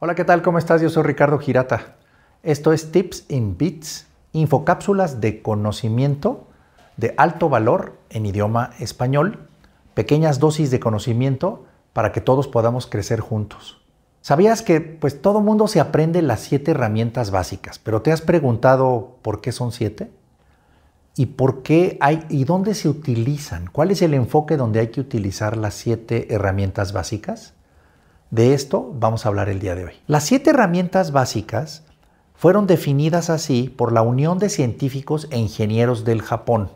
Hola, ¿qué tal? ¿Cómo estás? Yo soy Ricardo Girata. Esto es Tips in Bits, infocápsulas de conocimiento de alto valor en idioma español, pequeñas dosis de conocimiento para que todos podamos crecer juntos. ¿Sabías que pues todo mundo se aprende las siete herramientas básicas, pero te has preguntado por qué son siete? ¿Y por qué hay y dónde se utilizan? ¿Cuál es el enfoque donde hay que utilizar las siete herramientas básicas? De esto vamos a hablar el día de hoy. Las siete herramientas básicas fueron definidas así por la Unión de Científicos e Ingenieros del Japón.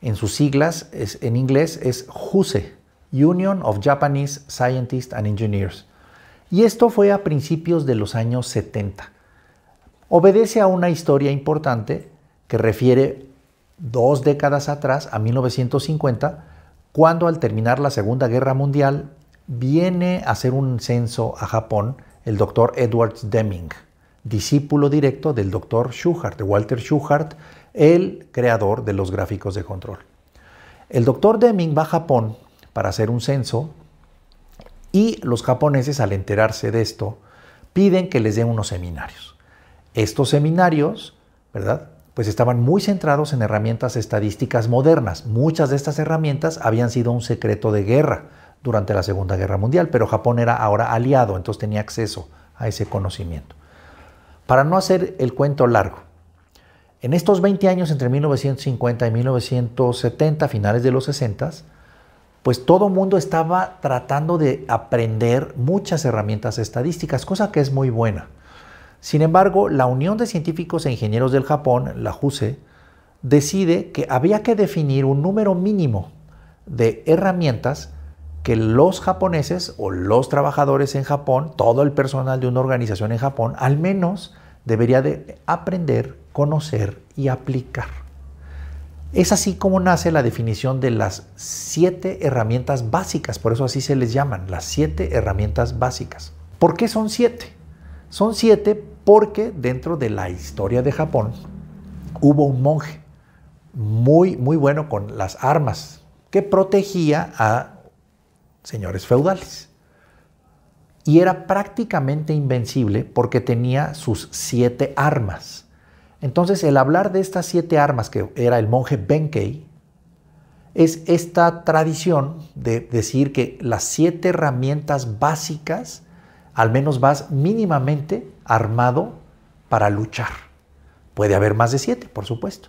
En sus siglas en inglés es JUSE, Union of Japanese Scientists and Engineers. Y esto fue a principios de los años 70. Obedece a una historia importante que refiere dos décadas atrás, a 1950, cuando al terminar la Segunda Guerra Mundial, viene a hacer un censo a Japón el doctor Edwards Deming, discípulo directo del doctor Schuhart, de Walter Schuhart, el creador de los gráficos de control. El doctor Deming va a Japón para hacer un censo y los japoneses al enterarse de esto piden que les den unos seminarios. Estos seminarios, ¿verdad? Pues estaban muy centrados en herramientas estadísticas modernas. Muchas de estas herramientas habían sido un secreto de guerra durante la Segunda Guerra Mundial, pero Japón era ahora aliado, entonces tenía acceso a ese conocimiento. Para no hacer el cuento largo, en estos 20 años entre 1950 y 1970, finales de los 60, pues todo mundo estaba tratando de aprender muchas herramientas estadísticas, cosa que es muy buena. Sin embargo, la Unión de Científicos e Ingenieros del Japón, la JUSE, decide que había que definir un número mínimo de herramientas que los japoneses o los trabajadores en Japón, todo el personal de una organización en Japón, al menos debería de aprender, conocer y aplicar. Es así como nace la definición de las siete herramientas básicas, por eso así se les llaman, las siete herramientas básicas. ¿Por qué son siete? Son siete porque dentro de la historia de Japón hubo un monje muy, muy bueno con las armas que protegía a señores feudales. Y era prácticamente invencible porque tenía sus siete armas. Entonces, el hablar de estas siete armas, que era el monje Benkei, es esta tradición de decir que las siete herramientas básicas, al menos vas mínimamente armado para luchar. Puede haber más de siete, por supuesto,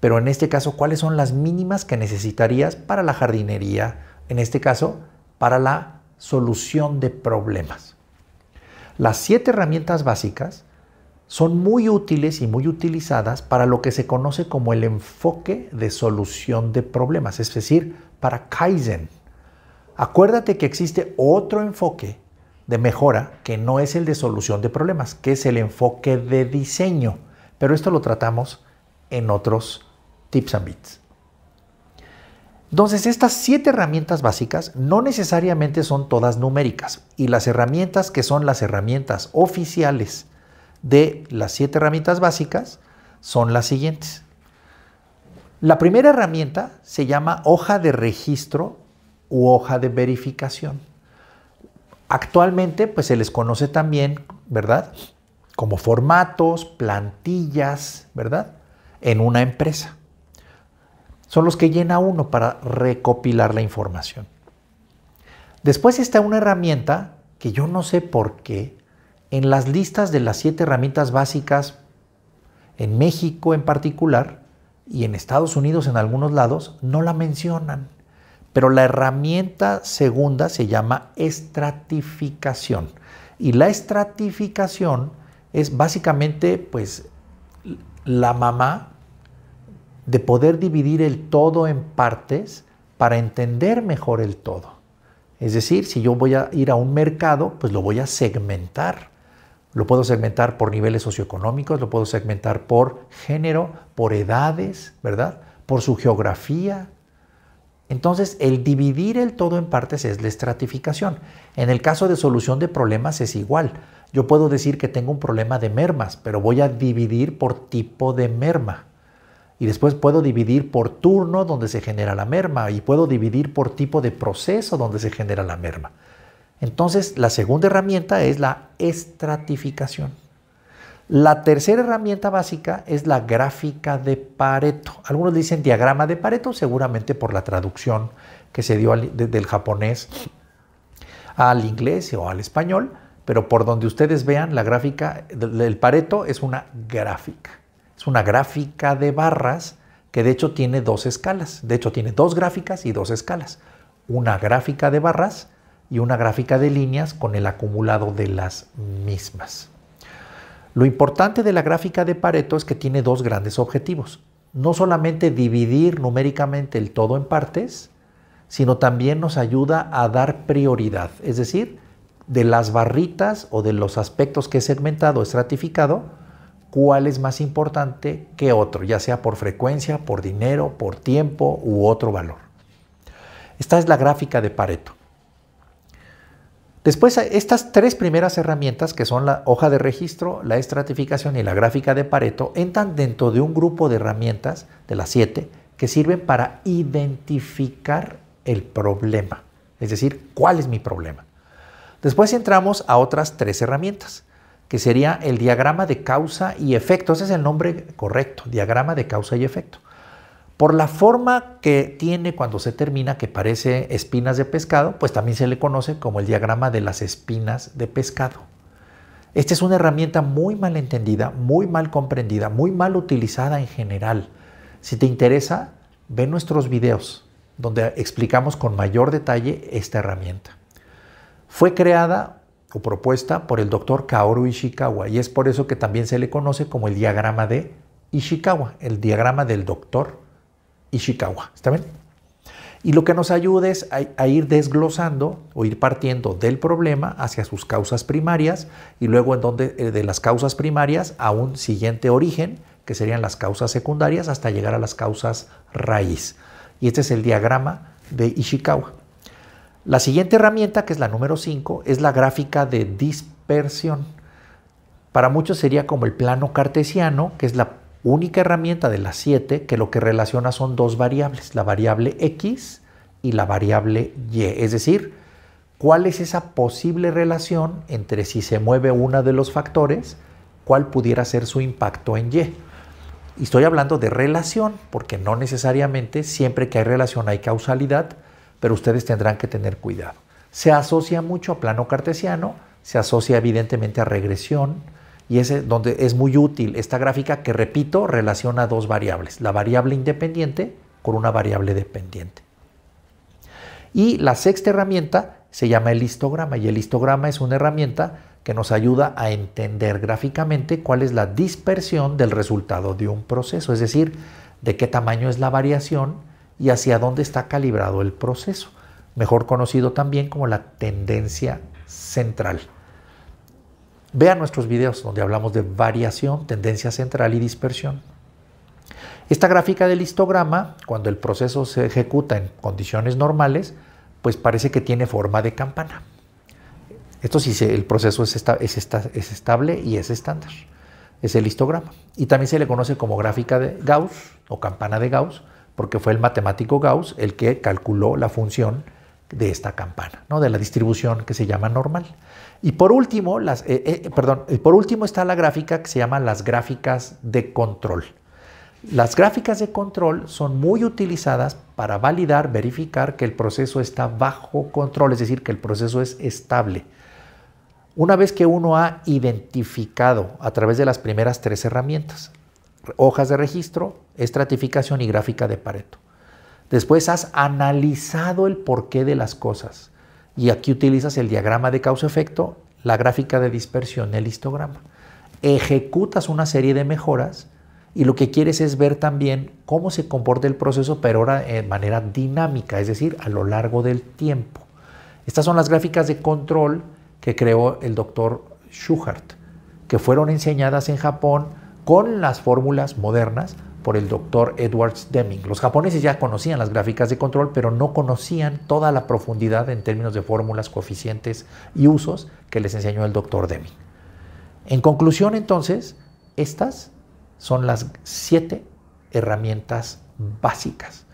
pero en este caso, ¿cuáles son las mínimas que necesitarías para la jardinería? En este caso, para la solución de problemas. Las siete herramientas básicas son muy útiles y muy utilizadas para lo que se conoce como el enfoque de solución de problemas, es decir, para Kaizen. Acuérdate que existe otro enfoque de mejora que no es el de solución de problemas, que es el enfoque de diseño, pero esto lo tratamos en otros tips and bits. Entonces, estas siete herramientas básicas no necesariamente son todas numéricas y las herramientas que son las herramientas oficiales de las siete herramientas básicas son las siguientes. La primera herramienta se llama hoja de registro u hoja de verificación. Actualmente, pues se les conoce también, ¿verdad? Como formatos, plantillas, ¿verdad? En una empresa son los que llena uno para recopilar la información. Después está una herramienta que yo no sé por qué, en las listas de las siete herramientas básicas, en México en particular y en Estados Unidos en algunos lados, no la mencionan. Pero la herramienta segunda se llama estratificación. Y la estratificación es básicamente pues la mamá de poder dividir el todo en partes para entender mejor el todo. Es decir, si yo voy a ir a un mercado, pues lo voy a segmentar. Lo puedo segmentar por niveles socioeconómicos, lo puedo segmentar por género, por edades, ¿verdad? Por su geografía. Entonces, el dividir el todo en partes es la estratificación. En el caso de solución de problemas es igual. Yo puedo decir que tengo un problema de mermas, pero voy a dividir por tipo de merma. Y después puedo dividir por turno donde se genera la merma y puedo dividir por tipo de proceso donde se genera la merma. Entonces, la segunda herramienta es la estratificación. La tercera herramienta básica es la gráfica de Pareto. Algunos dicen diagrama de Pareto, seguramente por la traducción que se dio del japonés al inglés o al español, pero por donde ustedes vean la gráfica del Pareto es una gráfica. Es una gráfica de barras que de hecho tiene dos escalas. De hecho tiene dos gráficas y dos escalas. Una gráfica de barras y una gráfica de líneas con el acumulado de las mismas. Lo importante de la gráfica de Pareto es que tiene dos grandes objetivos. No solamente dividir numéricamente el todo en partes, sino también nos ayuda a dar prioridad. Es decir, de las barritas o de los aspectos que he segmentado, estratificado, cuál es más importante que otro, ya sea por frecuencia, por dinero, por tiempo u otro valor. Esta es la gráfica de Pareto. Después, estas tres primeras herramientas, que son la hoja de registro, la estratificación y la gráfica de Pareto, entran dentro de un grupo de herramientas, de las siete, que sirven para identificar el problema, es decir, cuál es mi problema. Después entramos a otras tres herramientas, que sería el diagrama de causa y efecto. Ese es el nombre correcto, diagrama de causa y efecto. Por la forma que tiene cuando se termina, que parece espinas de pescado, pues también se le conoce como el diagrama de las espinas de pescado. Esta es una herramienta muy mal entendida, muy mal comprendida, muy mal utilizada en general. Si te interesa, ve nuestros videos donde explicamos con mayor detalle esta herramienta. Fue creada o propuesta por el doctor Kaoru Ishikawa y es por eso que también se le conoce como el diagrama de Ishikawa, el diagrama del doctor Ishikawa. ¿Está bien? Y lo que nos ayuda es a, ir desglosando o ir partiendo del problema hacia sus causas primarias y luego en eh, de las causas primarias a un siguiente origen, que serían las causas secundarias, hasta llegar a las causas raíz. Y este es el diagrama de Ishikawa. La siguiente herramienta, que es la número 5, es la gráfica de dispersión. Para muchos sería como el plano cartesiano, que es la única herramienta de las 7 que lo que relaciona son dos variables, la variable X y la variable Y. Es decir, cuál es esa posible relación entre si se mueve uno de los factores, cuál pudiera ser su impacto en Y. Y estoy hablando de relación, porque no necesariamente siempre que hay relación hay causalidad, pero ustedes tendrán que tener cuidado. Se asocia mucho a plano cartesiano, se asocia evidentemente a regresión, y es donde es muy útil esta gráfica que, repito, relaciona dos variables, la variable independiente con una variable dependiente. Y la sexta herramienta se llama el histograma, y el histograma es una herramienta que nos ayuda a entender gráficamente cuál es la dispersión del resultado de un proceso, es decir, de qué tamaño es la variación y hacia dónde está calibrado el proceso, mejor conocido también como la tendencia central. Vea nuestros videos donde hablamos de variación, tendencia central y dispersión. Esta gráfica del histograma, cuando el proceso se ejecuta en condiciones normales, pues parece que tiene forma de campana. Esto sí, el proceso es, es estable y es estándar. Es el histograma. Y también se le conoce como gráfica de Gauss o campana de Gauss porque fue el matemático Gauss el que calculó la función de esta campana, de la distribución que se llama normal. Y por último, eh, eh, eh, por último está la gráfica que se llama las gráficas de control. Las gráficas de control son muy utilizadas para validar, verificar que el proceso está bajo control, es decir, que el proceso es estable. Una vez que uno ha identificado a través de las primeras tres herramientas hojas de registro, estratificación y gráfica de Pareto. Después has analizado el porqué de las cosas y aquí utilizas el diagrama de causa-efecto, la gráfica de dispersión, el histograma. Ejecutas una serie de mejoras y lo que quieres es ver también cómo se comporta el proceso, pero ahora de manera dinámica, es decir, a lo largo del tiempo. Estas son las gráficas de control que creó el doctor Schuchart, que fueron enseñadas en Japón con las fórmulas modernas por el doctor Edwards Deming. Los japoneses ya conocían las gráficas de control, pero no conocían toda la profundidad en términos de fórmulas, coeficientes y usos que les enseñó el doctor Deming. En conclusión, entonces, estas son las siete herramientas básicas.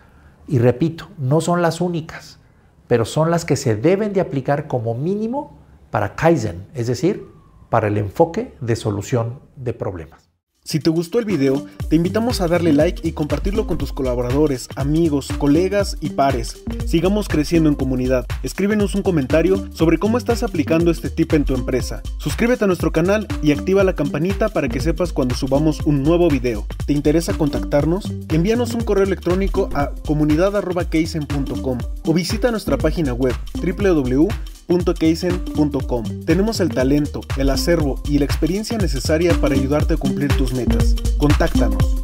Y repito, no son las únicas, pero son las que se deben de aplicar como mínimo para Kaizen, es decir, para el enfoque de solución de problemas. Si te gustó el video, te invitamos a darle like y compartirlo con tus colaboradores, amigos, colegas y pares. Sigamos creciendo en comunidad. Escríbenos un comentario sobre cómo estás aplicando este tip en tu empresa. Suscríbete a nuestro canal y activa la campanita para que sepas cuando subamos un nuevo video. ¿Te interesa contactarnos? Envíanos un correo electrónico a comunidad.keisen.com o visita nuestra página web www tenemos el talento, el acervo y la experiencia necesaria para ayudarte a cumplir tus metas. Contáctanos.